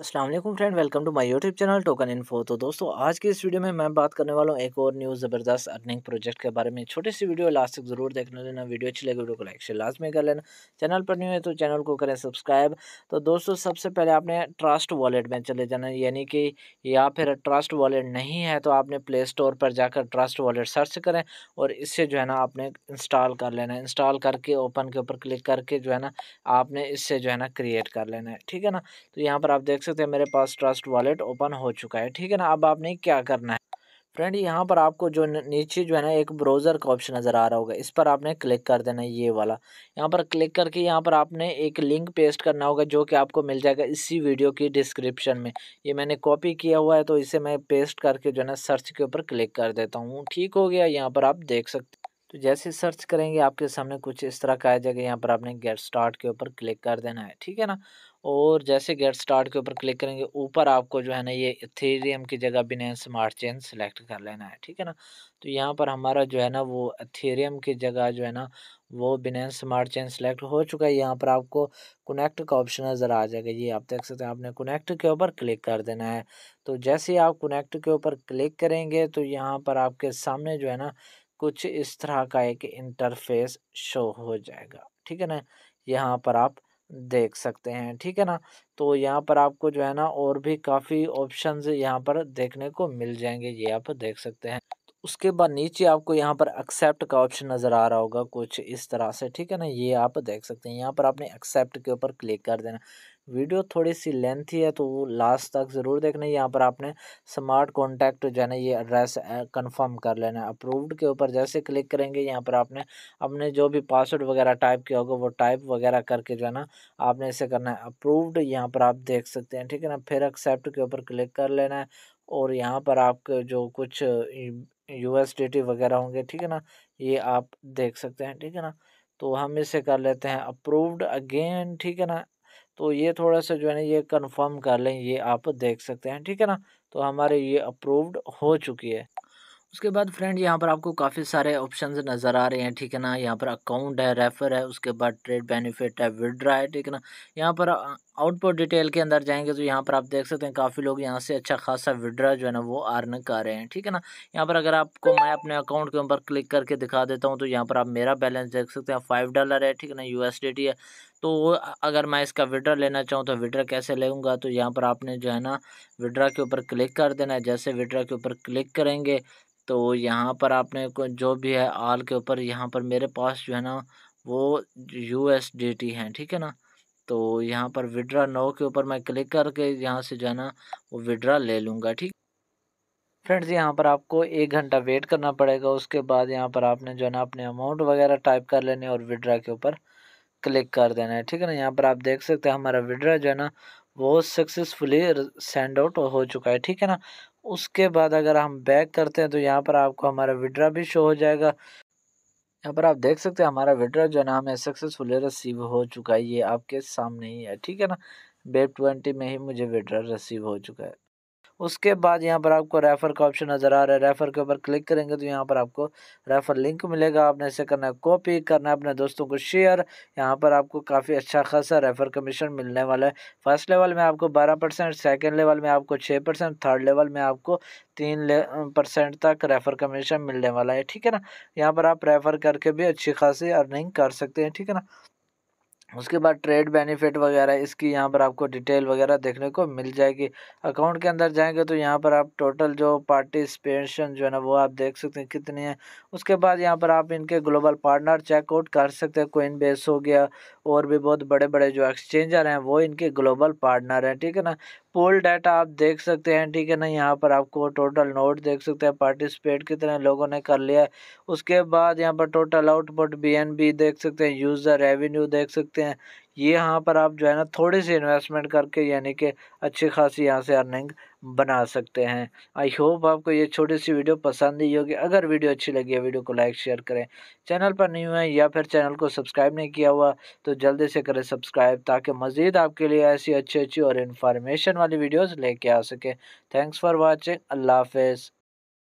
Aslam friend welcome to my YouTube channel token info तो दोस्तों आज की इस वीडियो में मैं बात करने वाला हूँ एक और न्यूज़ ज़बरदस्त अर्निंग प्रोजेक्ट के बारे में छोटी सी वीडियो लास्ट तक जरूर देखना लेना वीडियो अच्छी लगे वीडियो को लाइक लास्ट में कर लेना चैनल पर न्यू है तो चैनल को करें सब्सक्राइब तो दोस्तों सबसे पहले आपने ट्रस्ट वॉलेट में चले जाना यानी कि या फिर ट्रस्ट वॉलेट नहीं है तो आपने प्ले स्टोर पर जाकर ट्रस्ट वॉलेट सर्च करें और इससे जो है ना आपने इंस्टॉल कर लेना है इंस्टॉल करके ओपन के ऊपर क्लिक करके जो है ना आपने इससे जो है ना क्रिएट कर लेना है ठीक है ना तो यहाँ पर आप देख सकते हैं मेरे पास ट्रस्ट वॉलेट ओपन हो चुका है ठीक है ना अब आपने क्या करना है फ्रेंड यहाँ पर आपको जो नीचे जो है ना एक ब्राउज़र का ऑप्शन नज़र आ रहा होगा इस पर आपने क्लिक कर देना ये वाला यहाँ पर क्लिक करके यहाँ पर आपने एक लिंक पेस्ट करना होगा जो कि आपको मिल जाएगा इसी वीडियो की डिस्क्रिप्शन में ये मैंने कॉपी किया हुआ है तो इसे मैं पेस्ट करके जो है ना सर्च के ऊपर क्लिक कर देता हूँ ठीक हो गया यहाँ पर आप देख सकते तो जैसे सर्च करेंगे आपके सामने कुछ इस तरह का आ जाएगा यहाँ पर आपने गेट स्टार्ट के ऊपर क्लिक कर देना है ठीक है ना और जैसे गेट स्टार्ट के ऊपर क्लिक करेंगे ऊपर आपको जो है ना ये इथेरियम की जगह बिनेंस स्मार्ट चेन सेलेक्ट कर लेना है ठीक है ना तो यहाँ पर हमारा जो है ना वो इथेरियम की जगह जो है ना वो बिनेंस स्मार्ट चेन सेलेक्ट हो चुका है यहाँ पर आपको कनेक्ट का ऑप्शन नज़र आ जाएगा ये आप देख सकते हैं आपने कनेक्ट के ऊपर क्लिक कर देना है तो जैसे ही आप कनेक्ट के ऊपर क्लिक करेंगे तो यहाँ पर आपके सामने जो है ना कुछ इस तरह का एक इंटरफेस शो हो जाएगा ठीक है ना यहाँ पर आप देख सकते हैं ठीक है ना तो यहाँ पर आपको जो है ना और भी काफ़ी ऑप्शंस यहाँ पर देखने को मिल जाएंगे ये आप देख सकते हैं तो उसके बाद नीचे आपको यहाँ पर एक्सेप्ट का ऑप्शन नज़र आ रहा होगा कुछ इस तरह से ठीक है ना ये आप देख सकते हैं यहाँ पर आपने एक्सेप्ट के ऊपर क्लिक कर देना वीडियो थोड़ी सी लेंथी है तो वो लास्ट तक ज़रूर देखना यहाँ पर आपने स्मार्ट कॉन्टैक्ट जो है ना ये एड्रेस कंफर्म कर लेना है अप्रूव्ड के ऊपर जैसे क्लिक करेंगे यहाँ पर आपने अपने जो भी पासवर्ड वगैरह टाइप किया होगा वो टाइप वगैरह करके जो है ना आपने इसे करना है अप्रूव्ड यहाँ पर आप देख सकते हैं ठीक है ना फिर एक्सेप्ट के ऊपर क्लिक कर लेना है और यहाँ पर आपके जो कुछ यू एस वगैरह होंगे ठीक है ना ये आप देख सकते हैं ठीक है ना तो हम इसे कर लेते हैं अप्रूव्ड अगेन ठीक है ना तो ये थोड़ा सा जो है ना ये कंफर्म कर लें ये आप देख सकते हैं ठीक है ना तो हमारे ये अप्रूव्ड हो चुकी है उसके बाद फ्रेंड यहाँ पर आपको काफ़ी सारे ऑप्शंस नज़र आ रहे हैं ठीक है ना यहाँ पर अकाउंट है रेफर है उसके बाद ट्रेड बेनिफिट है विड्रा है ठीक है ना यहाँ पर आउटपुट डिटेल के अंदर जाएंगे तो यहाँ पर आप देख सकते हैं काफ़ी लोग यहाँ से अच्छा खासा विड्रा जो है ना वो अर्न कर रहे हैं ठीक है ना यहाँ पर अगर आपको मैं अपने अकाउंट के ऊपर क्लिक करके दिखा देता हूँ तो यहाँ पर आप मेरा बैलेंस देख सकते हैं फाइव डॉलर है ठीक है ना यू है तो अगर मैं इसका विड्रा लेना चाहूँ तो विड्रा कैसे लेगा तो यहाँ पर आपने जो है ना विड्रा के ऊपर क्लिक कर देना है जैसे विड्रा के ऊपर क्लिक करेंगे तो यहाँ पर आपने जो भी है आल के ऊपर यहाँ पर मेरे पास जो है ना वो यू एस डी टी हैं ठीक है ना तो यहाँ पर विड्रा नो के ऊपर मैं क्लिक करके यहाँ से जो है ना वो विड्रा ले लूँगा ठीक फ्रेंड्स यहाँ पर आपको एक घंटा वेट करना पड़ेगा उसके बाद यहाँ पर आपने जो है ना अपने अमाउंट वगैरह टाइप कर लेने और विड्रा के ऊपर क्लिक कर देना है ठीक है ना यहाँ पर आप देख सकते हैं हमारा विड्रा जो है ना वो सक्सेसफुली सेंड आउट हो चुका है ठीक है ना उसके बाद अगर हम बैक करते हैं तो यहाँ पर आपको हमारा विड्रा भी शो हो जाएगा यहाँ पर आप देख सकते हैं हमारा विड्रा जो है ना हमें सक्सेसफुली रिसीव हो चुका है ये आपके सामने ही है ठीक है ना बेब ट्वेंटी में ही मुझे विड्रा रिसीव हो चुका है उसके बाद यहाँ पर आपको रेफ़र का ऑप्शन नज़र आ रहा है रेफ़र के ऊपर क्लिक करेंगे तो यहाँ पर आपको रेफ़र लिंक मिलेगा आपने इसे करना है कॉपी करना है अपने दोस्तों को शेयर यहाँ पर आपको काफ़ी अच्छा खासा रेफ़र कमीशन मिलने वाला है फर्स्ट लेवल में आपको बारह परसेंट सेकेंड लेवल में आपको छः परसेंट थर्ड लेवल में आपको तीन परसेंट तक रेफ़र कमीशन मिलने वाला है ठीक है ना यहाँ पर आप रेफ़र करके भी अच्छी खासी अर्निंग कर सकते हैं ठीक है ना उसके बाद ट्रेड बेनिफिट वगैरह इसकी यहाँ पर आपको डिटेल वगैरह देखने को मिल जाएगी अकाउंट के अंदर जाएंगे तो यहाँ पर आप टोटल जो पार्टिसिपेशन जो है ना वो आप देख सकते हैं कितनी है उसके बाद यहाँ पर आप इनके ग्लोबल पार्टनर चेकआउट कर सकते हैं कोइन बेस हो गया और भी बहुत बड़े बड़े जो एक्सचेंजर हैं वो इनके ग्लोबल पार्टनर हैं ठीक है ना पोल डाटा आप देख सकते हैं ठीक है ना यहाँ पर आपको टोटल नोट देख सकते हैं पार्टिसिपेट कितने लोगों ने कर लिया है उसके बाद यहाँ पर टोटल आउटपुट बीएनबी देख सकते हैं यूज़र रेवेन्यू देख सकते हैं ये यहाँ पर आप जो है ना थोड़ी सी इन्वेस्टमेंट करके यानी कि अच्छी खासी यहाँ से अर्निंग बना सकते हैं आई होप आपको ये छोटी सी वीडियो पसंद ही होगी अगर वीडियो अच्छी लगी है वीडियो को लाइक शेयर करें चैनल पर नहीं हुए या फिर चैनल को सब्सक्राइब नहीं किया हुआ तो जल्दी से करें सब्सक्राइब ताकि मज़ीद आपके लिए ऐसी अच्छी अच्छी और इन्फॉर्मेशन वाली वीडियोज़ लेके आ सकें थैंक्स फॉर वॉचिंग अल्लाह हाफ